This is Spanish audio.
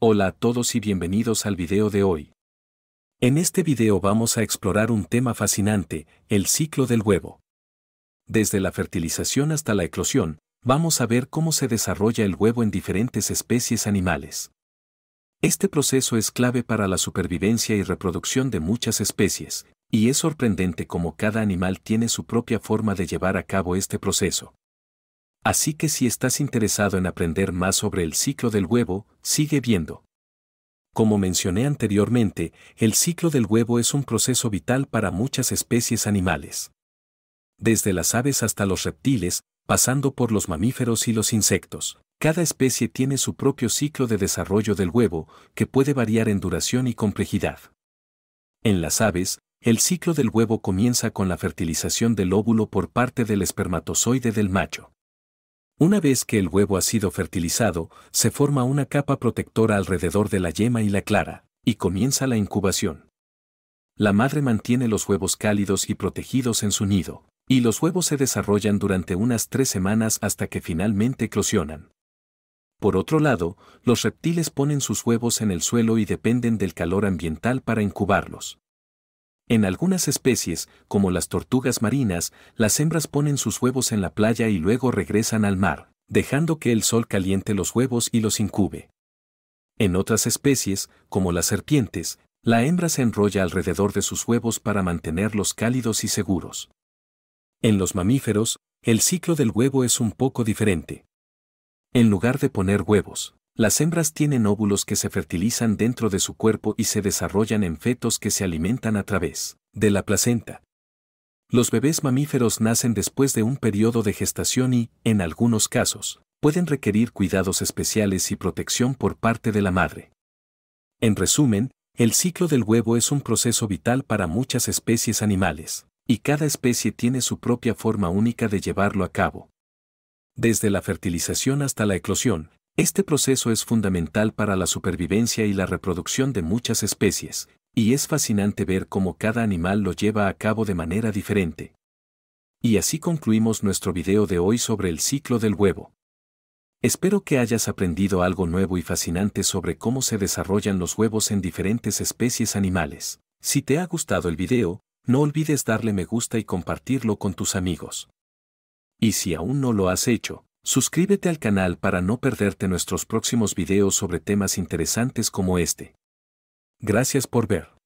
Hola a todos y bienvenidos al video de hoy. En este video vamos a explorar un tema fascinante, el ciclo del huevo. Desde la fertilización hasta la eclosión, vamos a ver cómo se desarrolla el huevo en diferentes especies animales. Este proceso es clave para la supervivencia y reproducción de muchas especies, y es sorprendente cómo cada animal tiene su propia forma de llevar a cabo este proceso. Así que si estás interesado en aprender más sobre el ciclo del huevo, sigue viendo. Como mencioné anteriormente, el ciclo del huevo es un proceso vital para muchas especies animales. Desde las aves hasta los reptiles, pasando por los mamíferos y los insectos. Cada especie tiene su propio ciclo de desarrollo del huevo, que puede variar en duración y complejidad. En las aves, el ciclo del huevo comienza con la fertilización del óvulo por parte del espermatozoide del macho. Una vez que el huevo ha sido fertilizado, se forma una capa protectora alrededor de la yema y la clara, y comienza la incubación. La madre mantiene los huevos cálidos y protegidos en su nido, y los huevos se desarrollan durante unas tres semanas hasta que finalmente eclosionan. Por otro lado, los reptiles ponen sus huevos en el suelo y dependen del calor ambiental para incubarlos. En algunas especies, como las tortugas marinas, las hembras ponen sus huevos en la playa y luego regresan al mar, dejando que el sol caliente los huevos y los incube. En otras especies, como las serpientes, la hembra se enrolla alrededor de sus huevos para mantenerlos cálidos y seguros. En los mamíferos, el ciclo del huevo es un poco diferente. En lugar de poner huevos, las hembras tienen óvulos que se fertilizan dentro de su cuerpo y se desarrollan en fetos que se alimentan a través de la placenta. Los bebés mamíferos nacen después de un periodo de gestación y, en algunos casos, pueden requerir cuidados especiales y protección por parte de la madre. En resumen, el ciclo del huevo es un proceso vital para muchas especies animales, y cada especie tiene su propia forma única de llevarlo a cabo. Desde la fertilización hasta la eclosión, este proceso es fundamental para la supervivencia y la reproducción de muchas especies, y es fascinante ver cómo cada animal lo lleva a cabo de manera diferente. Y así concluimos nuestro video de hoy sobre el ciclo del huevo. Espero que hayas aprendido algo nuevo y fascinante sobre cómo se desarrollan los huevos en diferentes especies animales. Si te ha gustado el video, no olvides darle me gusta y compartirlo con tus amigos. Y si aún no lo has hecho, Suscríbete al canal para no perderte nuestros próximos videos sobre temas interesantes como este. Gracias por ver.